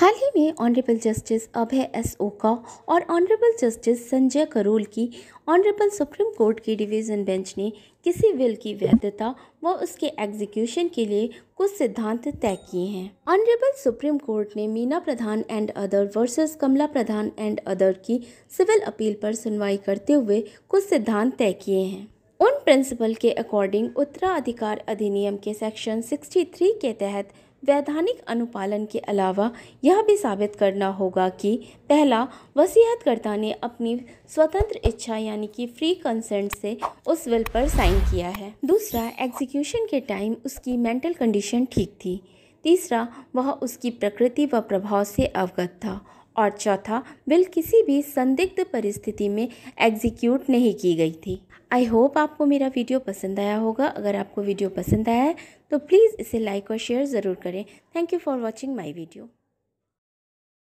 हाल ही में honourable justice अभय S ओका और ऑनरेबल जस्टिस संजय करोल की ऑनरेबल सुप्रीम कोर्ट की डिवीज़न बेंच ने किसी विल की वैधता व उसके एग्जीक्यूशन के लिए कुछ सिद्धांत तय किए हैं ऑनरेबल सुप्रीम कोर्ट ने Meena Pradhan and other versus Kamla Pradhan and other की सिविल अपील पर सुनवाई करते हुए कुछ सिद्धांत तय किए हैं उन प्रिंसिपल के अकॉर्डिंग उत्तराधिकार अधिनियम के सेक्शन 63 के तहत वैधानिक अनुपालन के अलावा यह भी साबित करना होगा कि पहला वसीयतकर्ता ने अपनी स्वतंत्र इच्छा यानी कि फ्री कंसेंट से उस विल पर साइन किया है दूसरा एग्जीक्यूशन के टाइम उसकी मेंटल कंडीशन ठीक थी तीसरा वह उसकी प्रकृति व प्रभाव से अवगत था और चौथा बिल किसी भी संदिग्ध परिस्थिति में एग्जीक्यूट नहीं की गई थी आई होप आपको मेरा वीडियो पसंद आया होगा अगर आपको वीडियो पसंद आया है तो प्लीज़ इसे लाइक और शेयर ज़रूर करें thank you for watching my video